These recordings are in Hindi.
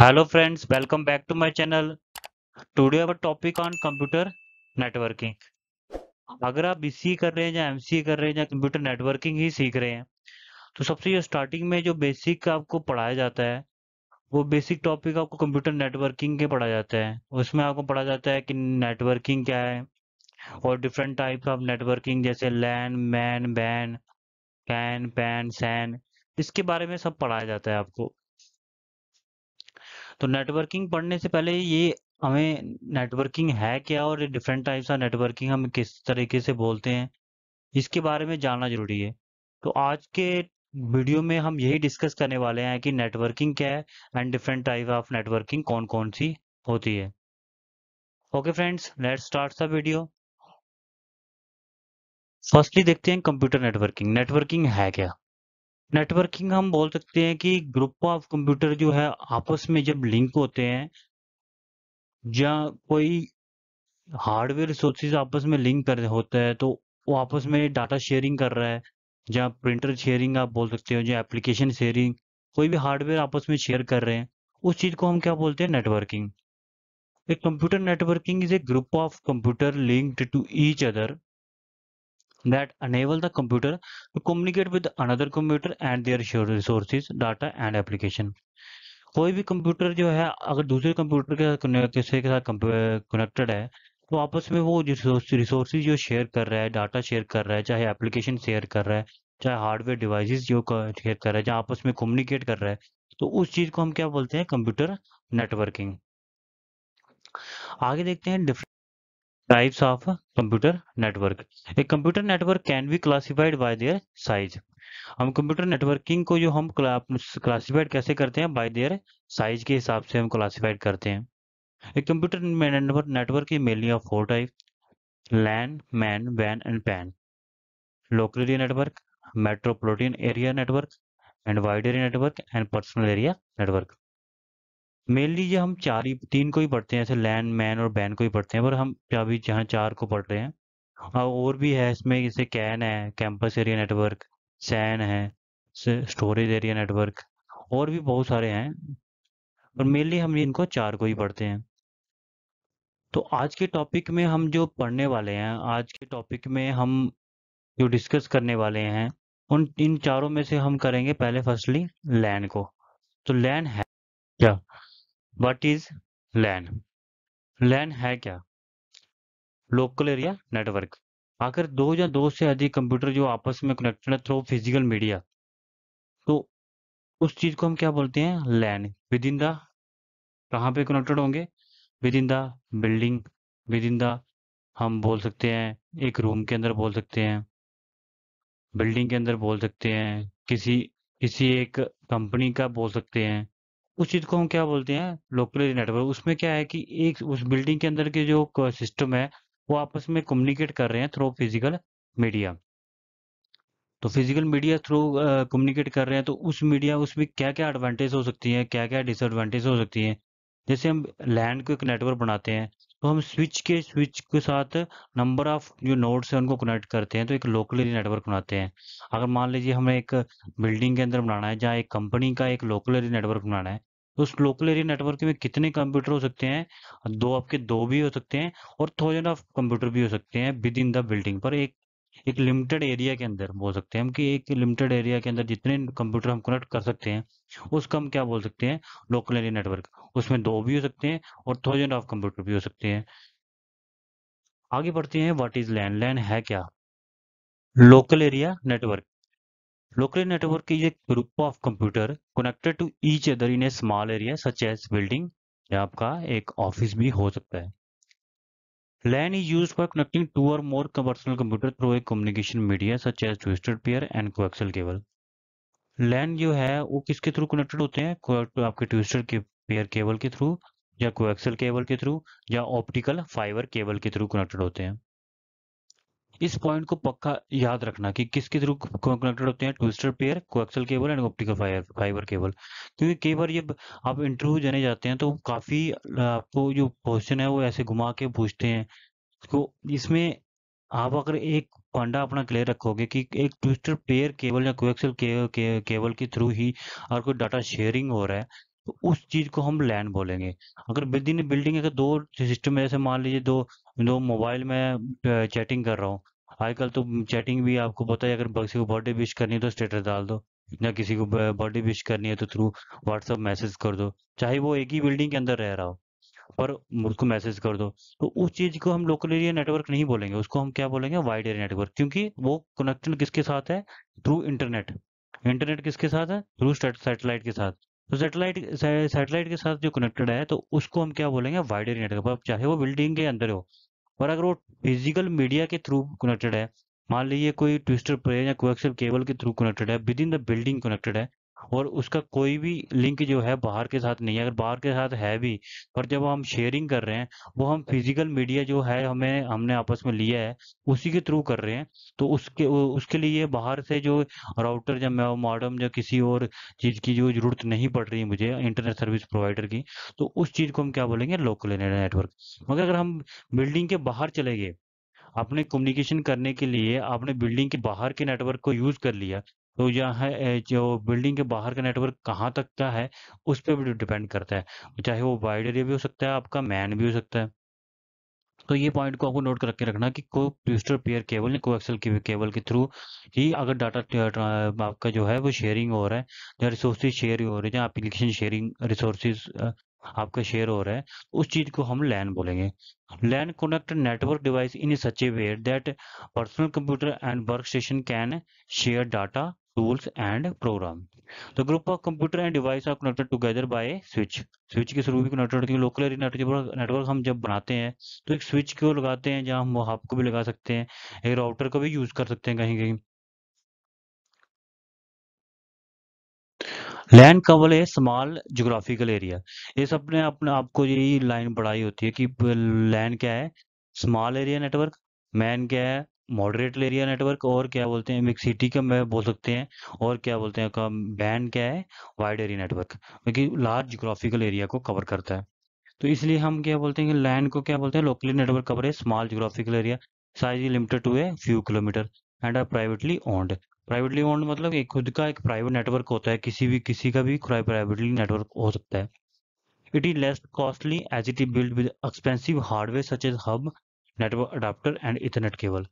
hello friends welcome back to my channel today our topic on computer networking अगर आप BCA कर रहे हैं या MCA कर रहे हैं या कंप्यूटर नेटवर्किंग ही सीख रहे हैं तो सबसे स्टार्टिंग में जो बेसिक आपको पढ़ाया जाता है वो बेसिक टॉपिक आपको कंप्यूटर नेटवर्किंग के पढ़ाया जाता है उसमें आपको पढ़ा जाता है कि नेटवर्किंग क्या है और डिफरेंट टाइप ऑफ नेटवर्किंग जैसे LAN MAN BAN CAN PAN SAN इसके बारे में सब पढ़ाया जाता है आपको तो नेटवर्किंग पढ़ने से पहले ये हमें नेटवर्किंग है क्या और डिफरेंट टाइप्स ऑफ नेटवर्किंग हम किस तरीके से बोलते हैं इसके बारे में जानना जरूरी है तो आज के वीडियो में हम यही डिस्कस करने वाले हैं कि नेटवर्किंग क्या है and different type of networking कौन कौन सी होती है okay friends let's start video firstly देखते हैं कंप्यूटर नेटवर्किंग नेटवर्किंग है क्या नेटवर्किंग हम बोल सकते हैं कि ग्रुप ऑफ कंप्यूटर जो है आपस में जब लिंक होते हैं या कोई हार्डवेयर रिसोर्सेज आपस में लिंक कर होता है तो वो आपस में डाटा शेयरिंग कर रहा है या प्रिंटर शेयरिंग आप बोल सकते हो या एप्लीकेशन शेयरिंग कोई भी हार्डवेयर आपस में शेयर कर रहे हैं उस चीज़ को हम क्या बोलते हैं नेटवर्किंग एक computer networking is a group of computer linked to each other that enable the computer to communicate with another computer and their shared resources data and application कोई भी कंप्यूटर जो है अगर दूसरे कंप्यूटर के किसी के साथ कनेक्टेड है तो आपस में वो रिसोर्सिस जो शेयर कर रहा है डाटा शेयर कर रहा है चाहे एप्लीकेशन शेयर कर रहा है चाहे हार्डवेयर डिवाइसेस जो शेयर कर रहा है जहाँ आपस में कम्युनिकेट कर रहा है तो उस चीज़ को हम क्या बोलते हैं कंप्यूटर नेटवर्किंग आगे देखते हैं different types of computer network a computer network can be classified by their size हम कंप्यूटर नेटवर्किंग को जो हम क्लासिफाइड कैसे करते हैं बाय देयर साइज के हिसाब से हम क्लासिफाइड करते हैं एक कंप्यूटर नेटवर्क की mainly of four type LAN MAN वैन and PAN local area network metropolitan area network and wide area network and personal area network mainly ये हम चार ही तीन को ही पढ़ते हैं ऐसे लैंड मैन और बैन को ही पढ़ते हैं पर हम अभी जहाँ चार को पढ़ रहे हैं और हाँ, और भी है इसमें जैसे कैन है कैंपस एरिया नेटवर्क सैन है स्टोरेज एरिया नेटवर्क और भी बहुत सारे हैं और मेनली हम इनको चार को ही पढ़ते हैं तो आज के टॉपिक में हम जो पढ़ने वाले हैं आज के टॉपिक में हम जो डिस्कस करने वाले हैं उन इन चारों में से हम करेंगे पहले फर्स्टली लैन को तो लैन है क्या वट इज लैन लैन है क्या लोकल एरिया नेटवर्क अगर दो या दो से अधिक कंप्यूटर जो आपस में कनेक्टेड है थ्रो फिजिकल मीडिया तो उस चीज को हम क्या बोलते हैं लैन विद इन द कहाँ पे कनेक्टेड होंगे within the building within the हम बोल सकते हैं एक रूम के अंदर बोल सकते हैं बिल्डिंग के अंदर बोल सकते हैं किसी किसी एक कंपनी का बोल सकते हैं उस चीज को हम क्या बोलते हैं लोकल नेटवर्क उसमें क्या है कि एक उस बिल्डिंग के अंदर के जो सिस्टम है वो आपस में कम्युनिकेट कर रहे हैं थ्रू फिजिकल मीडिया तो फिजिकल मीडिया थ्रू कम्युनिकेट कर रहे हैं तो उस मीडिया उसमें क्या क्या एडवांटेज हो सकती है क्या क्या डिसएडवांटेज हो सकती है जैसे हम लैंड को एक नेटवर्क बनाते हैं तो हम स्विच के स्विच के साथ नंबर ऑफ जो नोड्स है उनको कनेक्ट करते हैं तो एक लोकल नेटवर्क बनाते हैं अगर मान लीजिए हमें एक बिल्डिंग के अंदर बनाना है जहाँ एक कंपनी का एक लोकल नेटवर्क बनाना है तो उस लोकल एरिया नेटवर्क में कितने कंप्यूटर हो सकते हैं दो आपके दो भी हो सकते हैं और थाउजेंड ऑफ कंप्यूटर भी हो सकते हैं विद इन द बिल्डिंग पर एक एक लिमिटेड एरिया के अंदर बोल सकते हैं हम कि एक लिमिटेड एरिया के अंदर जितने कंप्यूटर हम कनेक्ट कर सकते हैं उसका हम क्या बोल सकते हैं लोकल एरिया नेटवर्क उसमें दो भी हो सकते हैं और थाउजेंड ऑफ कंप्यूटर भी हो सकते हैं आगे बढ़ते हैं व्हाट इज लैंड लैंड है क्या local area network Local network is a group of computer connected to each other in a small area such as building या आपका एक ऑफिस भी हो सकता है LAN is used for connecting two or more personal computer through a communication media such as twisted pair and coaxial cable. LAN जो है वो किसके थ्रू कनेक्टेड होते हैं आपके ट्विस्टर के पेयर केबल के थ्रू या कोएक्सल केबल के थ्रू या ऑप्टिकल फाइबर केबल के थ्रू कनेक्टेड होते हैं इस पॉइंट को पक्का याद रखना कि किसके थ्रू कनेक्टेड होते हैं twisted pair coaxial cable and optical fibre cable क्योंकि कई बार जब आप इंटरव्यू जाने जाते हैं तो काफी आपको जो क्वेश्चन है वो ऐसे घुमा के पूछते हैं तो इसमें आप अगर एक पांडा अपना क्लियर रखोगे कि एक ट्विस्टर पेयर केबल या कोएक्सल के, केबल के थ्रू ही अगर कोई डाटा शेयरिंग हो रहा है तो उस चीज को हम लैंड बोलेंगे अगर बिल्डिंग बिल्डिंग अगर दो सिस्टम में जैसे मान लीजिए दो दो मोबाइल में चैटिंग कर रहा हूँ आजकल तो चैटिंग भी आपको पता है अगर किसी को बर्थडे विश करनी है तो स्टेटस डाल दो या किसी को बर्थडे विश करनी है तो थ्रू व्हाट्सअप मैसेज कर दो चाहे वो एक ही बिल्डिंग के अंदर रह रहा हो पर उसको मैसेज कर दो तो उस चीज को हम लोकल एरिया नेटवर्क नहीं बोलेंगे उसको हम क्या बोलेंगे वाइड एरिया नेटवर्क क्योंकि वो कनेक्टेड किसके साथ है थ्रू इंटरनेट इंटरनेट किसके साथ है थ्रू सैटेलाइट के साथ तो सैटेलाइट सैटेलाइट के साथ जो कनेक्टेड है तो उसको हम क्या बोलेंगे वाइड एरिया नेटवर्क चाहे वो बिल्डिंग के अंदर हो और अगर वो फिजिकल मीडिया के थ्रू कनेक्टेड है मान लीजिए कोई ट्विस्टर प्लेयर या कोएक्सल केबल के थ्रू कनेक्टेड है within the building connected है और उसका कोई भी लिंक जो है बाहर के साथ नहीं है अगर बाहर के साथ है भी पर जब हम शेयरिंग कर रहे हैं वो हम फिजिकल मीडिया जो है हमें हमने आपस में लिया है उसी के थ्रू कर रहे हैं तो उसके उसके लिए बाहर से जो राउटर या मॉडम या किसी और चीज़ की जो जरूरत नहीं पड़ रही मुझे इंटरनेट सर्विस प्रोवाइडर की तो उस चीज़ को हम क्या बोलेंगे लोकल नेटवर्क मगर अगर हम बिल्डिंग के बाहर चले गए अपने कम्युनिकेशन करने के लिए आपने बिल्डिंग के बाहर के नेटवर्क को यूज कर लिया तो यहाँ जो बिल्डिंग के बाहर का नेटवर्क कहाँ तक का है उस पर भी डिपेंड करता है चाहे वो वाइड एरिया भी हो सकता है आपका मैन भी हो सकता है तो ये पॉइंट को आपको नोट करके रखना कि को twisted pair cable coaxial के केबल के थ्रू ही अगर डाटा आपका जो है वो शेयरिंग हो रहा है या रिसोर्सेज शेयर हो रहे हैं या एप्लीकेशन शेयरिंग रिसोर्सेज आपका शेयर हो रहा है उस चीज को हम लैन बोलेंगे LAN connect network device in such a way that personal computer and work station can share data tools and program. The group of computer and device are connected together by a switch. Switch के थ्रू भी कनेक्टेड होती है लोकल एरिया नेटवर्क नेटवर्क हम जब बनाते हैं तो एक स्विच को लगाते हैं जहां हम हब को भी लगा सकते हैं एक राउटर को भी यूज कर सकते हैं कहीं कहीं लैंड कवर है स्मॉल जोग्राफिकल एरिया ये सबने अपने आपको यही लाइन बढ़ाई होती है कि लैंड क्या है स्मॉल एरिया नेटवर्क मैन क्या है मॉडरेट एरिया नेटवर्क और क्या बोलते हैं मिक्सिटी का मैं बोल सकते हैं और क्या बोलते हैं का बैंड क्या है वाइड एरिया नेटवर्क क्योंकि लार्ज जोग्राफिकल एरिया को कवर करता है तो इसलिए हम क्या बोलते हैं कि लैंड को क्या बोलते हैं लोकली नेटवर्क है small geographical area size limited to a few kilometre and are privately owned privately owned मतलब एक खुद का एक प्राइवेट नेटवर्क होता है किसी भी किसी का भी प्राइवेटली नेटवर्क हो सकता है it is less costly as it is build with expensive hardware such as hub network adapter and ethernet cable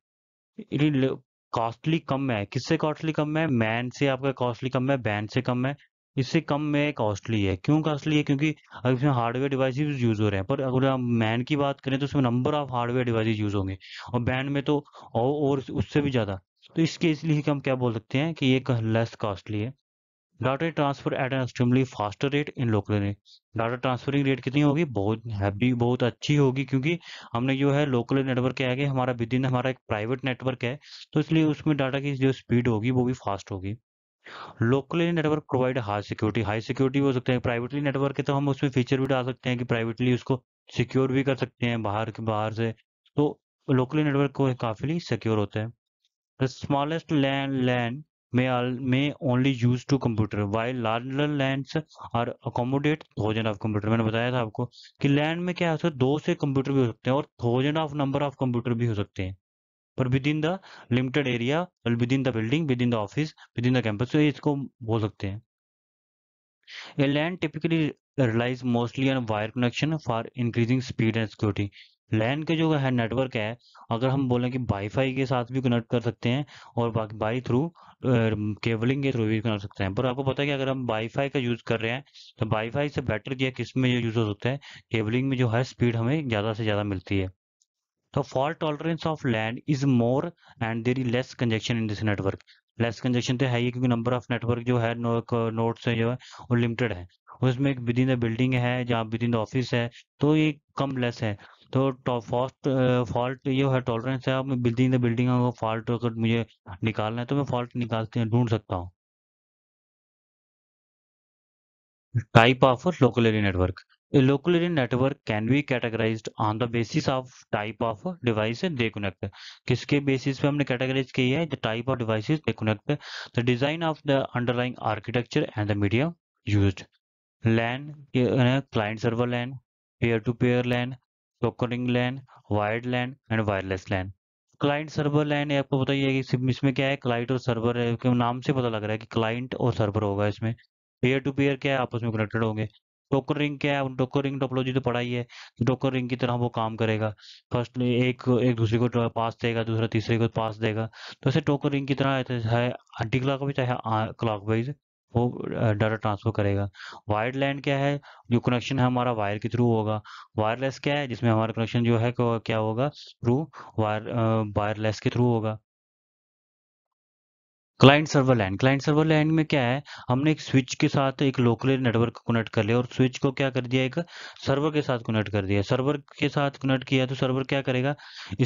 costly कम है किससे कॉस्टली कम है मैन से आपका कॉस्टली कम है बैंड से कम है इससे कम में कॉस्टली है क्यों कॉस्टली है क्योंकि अगर इसमें हार्डवेयर डिवाइसेज यूज हो रहे हैं पर अगर आप मैन की बात करें तो उसमें number of hardware devices use होंगे और बैंड में तो और उससे भी ज़्यादा तो इसके इसलिए हम क्या बोल सकते हैं कि ये लेस कॉस्टली है data transfer at an extremely fast rate in local rate data transferring rate कितनी होगी बहुत हैवी बहुत अच्छी होगी क्योंकि हमने जो है लोकल नेटवर्क के आगे हमारा विद इन हमारा एक प्राइवेट नेटवर्क है तो इसलिए उसमें डाटा की जो स्पीड होगी वो भी फास्ट होगी locally network provide high security high security हो सकते हैं प्राइवेटली नेटवर्क है तो हम उसमें फीचर भी डाल सकते हैं कि प्राइवेटली उसको सिक्योर भी कर सकते हैं बाहर के बाहर से तो लोकली नेटवर्क को काफी सिक्योर होते हैं the smallest LAN LAN may, all, may only use two computer while larger lands are accommodate thousand of computer मैंने बताया था आपको कि land में क्या है दो से कंप्यूटर भी हो सकते हैं और thousand of number of computer भी हो सकते हैं पर within the limited area within the building within the office within the campus इसको बोल सकते हैं A LAN typically relies mostly on wire connection for increasing speed and security. लैन के जो है नेटवर्क है अगर हम बोलें कि वाईफाई के साथ भी कनेक्ट कर सकते हैं और बाकी बाई थ्रू केबलिंग के थ्रू भी कनेक्ट सकते हैं पर आपको पता है कि अगर हम वाईफाई का यूज़ कर रहे हैं तो वाईफाई से बेटर जो किस में यूज़ हो सकता है केबलिंग में जो है स्पीड हमें ज़्यादा से ज़्यादा मिलती है तो fault tolerance of LAN is more and there is less congestion in this network less congestion तो है ही क्योंकि नंबर ऑफ नेटवर्क जो है नोट्स जो है वो लिमिटेड है उसमें एक विद इन द बिल्डिंग है जहाँ विद इन द ऑफिस है तो ये कम लेस है तो फर्स्ट फॉल्ट ये है टॉलरेंस है मैं बिल्डिंग बिल्डिंग का फॉल्ट अगर मुझे निकालना है तो मैं फॉल्ट निकालते हैं ढूंढ सकता हूँ type of local area network local area network can be categorize on the basis of type of device they connect किसके बेसिस पे हमने कैटेगराइज किया है type of device they connect the design of the underlying architecture and the media use LAN client server LAN peer to peer LAN brokering LAN wired LAN and wireless LAN client server LAN आपको पता ही है कि इसमें क्या है क्लाइंट और सर्वर है नाम से पता लग रहा है कि क्लाइंट और सर्वर होगा इसमें पेयर टू पेयर क्या है आपस में कनेक्टेड होंगे टोकर रिंग क्या है टोकर रिंग टोपोलॉजी तो पढ़ाई है टोकर रिंग की तरह वो काम करेगा फर्स्ट एक एक दूसरे को पास देगा दूसरा तीसरे को पास देगा तो ऐसे टोकर रिंग की तरह है आंटी तो क्लॉक चाहे क्लॉक हाँ, वाइज वो डाटा ट्रांसफर करेगा वायर्ड लैंड क्या है जो कनेक्शन है हमारा वायर के थ्रू होगा वायरलेस क्या है जिसमें हमारा कनेक्शन जो है क्या होगा थ्रू वायर वायरलेस के थ्रू होगा client server LAN client server LAN में क्या है हमने एक स्विच के साथ एक लोकल नेटवर्क कनेक्ट कर लिया और स्विच को क्या कर दिया एक सर्वर के साथ कनेक्ट कर दिया सर्वर के साथ कनेक्ट किया तो सर्वर क्या करेगा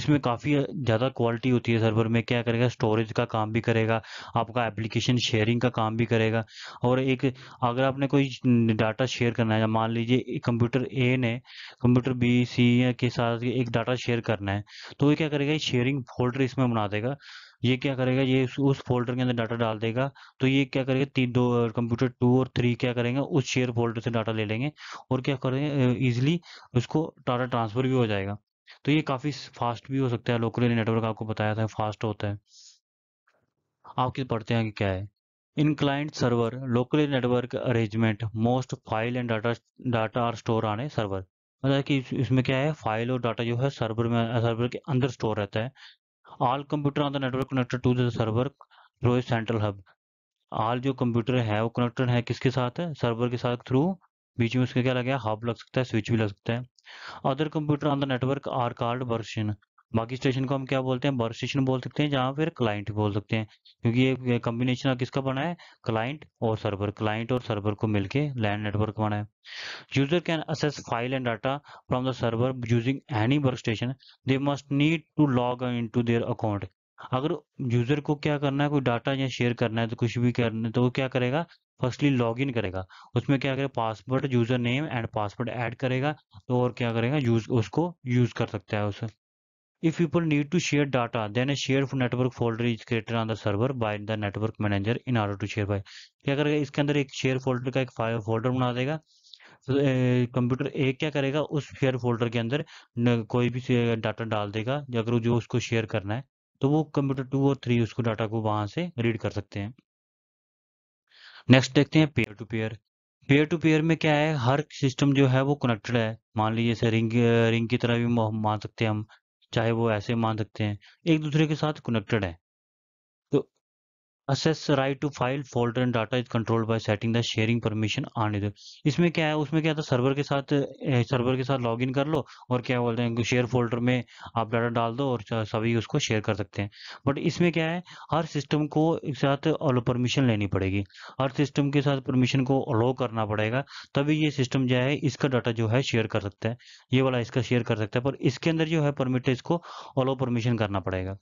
इसमें काफ़ी ज़्यादा क्वालिटी होती है सर्वर में क्या करेगा स्टोरेज का काम भी करेगा आपका एप्लीकेशन शेयरिंग का काम भी करेगा और एक अगर आपने कोई डाटा शेयर करना है मान लीजिए कंप्यूटर ए ने कंप्यूटर बी सी के साथ एक डाटा शेयर करना है तो ये क्या करेगा शेयरिंग फोल्डर इसमें बना देगा ये क्या करेगा ये उस फोल्डर के अंदर डाटा डाल देगा तो ये क्या करेगा तीन दो कंप्यूटर टू और थ्री क्या करेंगे उस शेयर फोल्डर से डाटा ले लेंगे और क्या करेंगे इजिली उसको डाटा ट्रांसफर भी हो जाएगा तो ये काफ़ी फास्ट भी हो सकता है लोकल नेटवर्क आपको बताया था फास्ट होता है किस पढ़ते हैं कि क्या है in client server local network arrangement most file and data data are store on a server मतलब कि इसमें क्या है फाइल और डाटा जो है सर्वर में सर्वर के अंदर स्टोर रहता है All computer on the network connected to the server through a central hub. All जो computer है वो connected है किसके साथ है server के साथ through बीच में उसके क्या लग गया हब लग सकता है स्विच भी लग सकता है other computer on the network are called version बाकी स्टेशन को हम क्या बोलते हैं वर्क स्टेशन बोल सकते हैं जहाँ फिर क्लाइंट बोल सकते हैं क्योंकि ये कम्बिनेशन किसका बना है क्लाइंट और सर्वर क्लाइंट और सर्वर को मिलके लैंड नेटवर्क बना है user can access file and data from the server using any work station they must need to log in to their account अगर यूजर को क्या करना है कोई डाटा या शेयर करना है तो कुछ भी करना है तो वो क्या करेगा फर्स्टली लॉग इन करेगा उसमें क्या करेगा password user name and password add करेगा तो और क्या करेगा यूज उसको यूज कर सकता है उसे If people need to share data, then a shared network folder is created on the server by the network manager in order to share by क्या करेगा इसके अंदर एक शेयर फोल्डर का एक फाइल फोल्डर बना देगा कंप्यूटर तो एक क्या करेगा उस शेयर फोल्डर के अंदर कोई भी डाटा डाल देगा अगर जो उसको शेयर करना है तो वो कंप्यूटर टू और थ्री उसको डाटा को वहां से रीड कर सकते हैं नेक्स्ट देखते हैं peer to peer peer to peer में क्या है हर सिस्टम जो है वो कनेक्टेड है मान लीजिए जैसे रिंग रिंग की तरह भी मान सकते हैं हम चाहे वो ऐसे मान सकते हैं एक दूसरे के साथ कनेक्टेड है access right to file folder and data is controlled by setting the sharing permission on इधर इसमें क्या है उसमें क्या था सर्वर के साथ सर्वर के साथ लॉगिन कर लो और क्या बोलते हैं शेयर फोल्डर में आप डाटा डाल दो और सभी उसको शेयर कर सकते हैं बट इसमें क्या है हर सिस्टम को एक साथ परमिशन लेनी पड़ेगी हर सिस्टम के साथ परमिशन को अलो करना पड़ेगा तभी ये सिस्टम जो है इसका डाटा जो है शेयर कर सकता है ये वाला इसका शेयर कर सकता है पर इसके अंदर जो है परमिट इसको अलो परमिशन करना पड़ेगा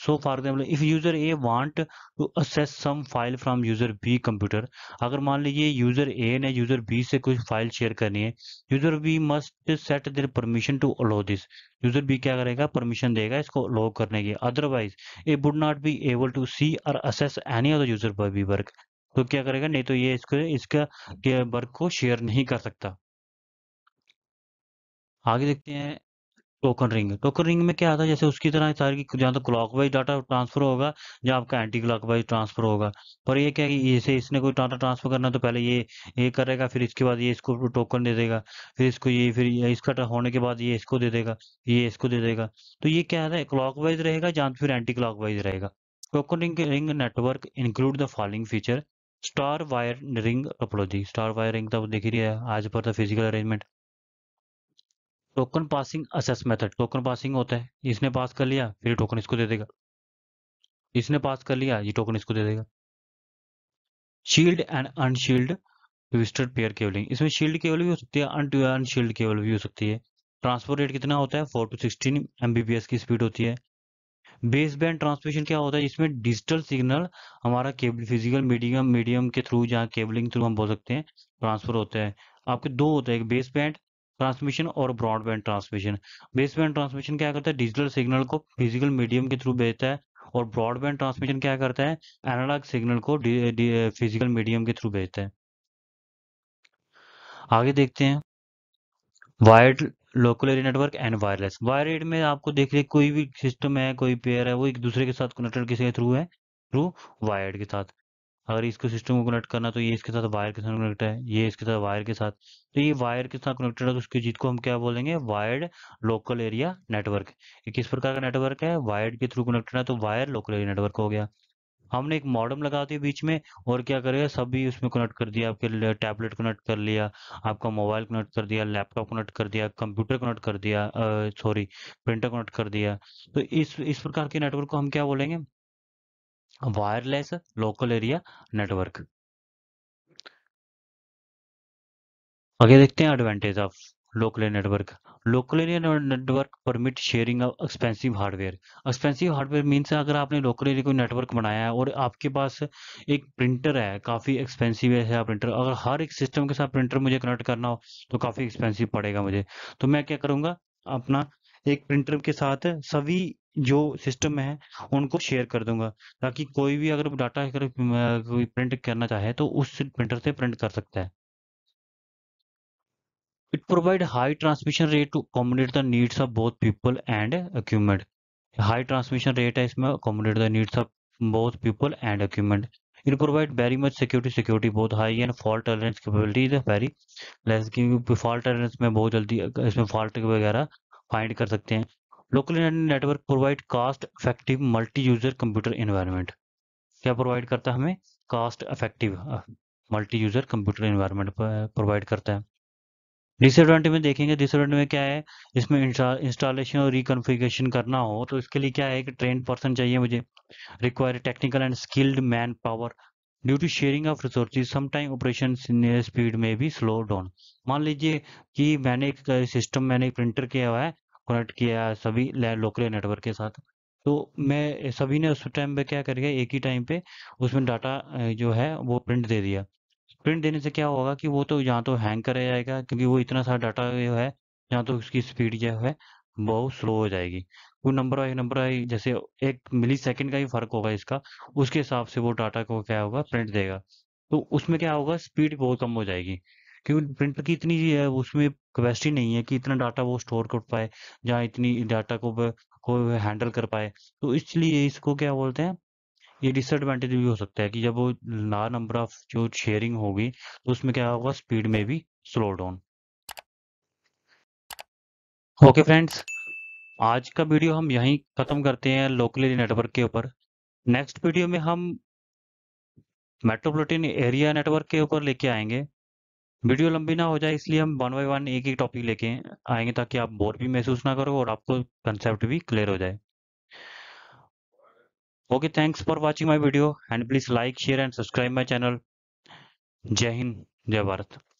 so for example if user A want to access some file from user B computer अगर मान लीजिए यूजर ए ने यूजर बी से कुछ फाइल शेयर करनी है user B must set their permission to allow this user B क्या करेगा परमिशन देगा इसको अलो करने की otherwise A would not be able to see और access any other user B work तो क्या करेगा नहीं तो ये इसको इसका वर्क को शेयर नहीं कर सकता आगे देखते हैं टोकन रिंग टोकन रिंग में क्या आता है जैसे उसकी तरह सारी की जहाँ तो क्लॉक वाइज डाटा ट्रांसफर होगा या आपका एंटी क्लॉक वाइज ट्रांसफर होगा पर ये क्या है जैसे इसने कोई डाटा ट्रांसफर करना है तो पहले ये ये करेगा फिर इसके बाद ये इसको टोकन दे देगा फिर इसको ये फिर ये इसका होने के बाद ये इसको दे देगा ये इसको दे देगा तो ये क्या है क्लॉक वाइज रहेगा जहाँ फिर एंटी क्लॉक वाइज रहेगा token ring ring network include the following feature star wire ring topology star wire ring तो देख ही रही है आज पर the physical arrangement token passing access method token passing होता है इसने पास कर लिया फिर टोकन इसको दे देगा इसने पास कर लिया ये टोकन इसको दे देगा shield and unshield twisted pair cabling इसमें शील्ड केबल भी हो सकती है अनशील्ड केबल भी हो सकती है ट्रांसफर रेट कितना होता है फोर टू सिक्सटीन एमबीबीएस की स्पीड होती है बेस बैंड ट्रांसमिशन क्या होता है जिसमें डिजिटल सिग्नल हमारा केबल फिजिकल मीडियम मीडियम के थ्रू जहाँ केबलिंग थ्रू हम बोल सकते हैं ट्रांसफर होता है आपके दो होते हैं एक बेस बैंड ट्रांसमिशन और ब्रॉडबैंड ट्रांसमिशन बेसबैंड ट्रांसमिशन क्या करता है डिजिटल सिग्नल को फिजिकल मीडियम के थ्रू भेजता है और ब्रॉडबैंड ट्रांसमिशन क्या करता है एनालॉग सिग्नल को फिजिकल मीडियम के थ्रू भेजता है आगे देखते हैं wired local area network and wireless wired में आपको देख रहे कोई भी सिस्टम है कोई पेयर है वो एक दूसरे के साथ कनेक्टेड किसी के थ्रू है थ्रू वायर्ड के साथ अगर इसको सिस्टम को कनेक्ट करना तो ये इसके साथ वायर के साथ कनेक्ट है ये इसके साथ वायर के साथ तो ये वायर के साथ कनेक्टेड है तो उसकी जीत को हम क्या बोलेंगे वायर्ड लोकल एरिया नेटवर्क ये किस प्रकार का नेटवर्क है वायर्ड के थ्रू कनेक्टेड है तो वायर लोकल एरिया नेटवर्क हो गया हमने एक मॉडम लगा दिया बीच में और क्या करेगा सभी उसमें कनेक्ट कर दिया आपके टैबलेट कनेक्ट कर लिया आपका मोबाइल कनेक्ट कर दिया लैपटॉप कनेक्ट कर दिया कंप्यूटर कनेक्ट कर दिया सॉरी प्रिंटर कनेक्ट कर दिया तो इस इस प्रकार के नेटवर्क को हम क्या बोलेंगे वायरलेस लोकल एरिया नेटवर्क आगे देखते हैं advantage of local area network local area network permit sharing of expensive hardware expensive hardware means अगर आपने लोकल एरिया को नेटवर्क बनाया है और आपके पास एक प्रिंटर है काफ़ी एक्सपेंसिव है प्रिंटर अगर हर एक सिस्टम के साथ प्रिंटर मुझे कनेक्ट करना हो तो काफ़ी एक्सपेंसिव पड़ेगा मुझे तो मैं क्या करूँगा अपना एक प्रिंटर के साथ सभी जो सिस्टम है उनको शेयर कर दूंगा ताकि कोई भी अगर डाटा अगर कोई प्रिंट करना चाहे तो उस प्रिंटर से प्रिंट कर सकता है it provide high transmission rate to accommodate the needs of both people and equipment high transmission rate है इसमें accommodate the needs of both people and equipment it provide very much security security बहुत high and fault tolerance capability very less क्योंकि फॉल्ट टॉलरेंस में बहुत जल्दी इसमें फॉल्ट वगैरह फाइंड कर सकते हैं local network provide cost effective multi user computer environment क्या प्रोवाइड करता है हमें cost effective multi user computer environment provide करता है डिसएडवांटेज में देखेंगे डिसएडवांटेज में क्या है इसमें इंस्टॉलेशन और रिकॉन्फ़िगरेशन करना हो तो इसके लिए क्या है कि ट्रेन पर्सन चाहिए मुझे require technical and skilled man power due to sharing of resources sometime operation speed में भी स्लो डाउन मान लीजिए कि मैंने एक सिस्टम मैंने एक प्रिंटर किया हुआ है कनेक्ट किया सभी लोकल नेटवर्क के साथ तो मैं सभी ने उस टाइम पे क्या कर गया एक ही टाइम पे उसमें डाटा जो है वो प्रिंट दे दिया प्रिंट देने से क्या होगा कि वो तो यहाँ तो हैंग कर जाएगा क्योंकि वो इतना सारा डाटा जो है यहाँ तो उसकी स्पीड जो है बहुत स्लो हो जाएगी वो नंबर वाइज नंबर वाइज जैसे एक मिली सेकेंड का ही फर्क होगा इसका उसके हिसाब से वो डाटा को क्या होगा प्रिंट देगा तो उसमें क्या होगा स्पीड बहुत कम हो जाएगी क्योंकि प्रिंटर की इतनी उसमें कैपेसिटी नहीं है कि इतना डाटा वो स्टोर कर पाए जहाँ इतनी डाटा को को हैंडल कर पाए तो इसलिए इसको क्या बोलते हैं ये डिसएडवांटेज भी हो सकता है कि जब वो ला नंबर ऑफ जो शेयरिंग होगी तो उसमें क्या होगा स्पीड में भी स्लो डाउन ओके फ्रेंड्स आज का वीडियो हम यहीं ख़त्म करते हैं लोकल नेटवर्क के ऊपर नेक्स्ट वीडियो में हम मेट्रोपोलिटन एरिया नेटवर्क के ऊपर लेके आएंगे वीडियो लंबी ना हो जाए इसलिए हम वन बाई वन एक एक टॉपिक लेके आएंगे ताकि आप बोर भी महसूस ना करो और आपको कंसेप्ट भी क्लियर हो जाए okay thanks for watching my video and please like share and subscribe my channel जय हिंद जय भारत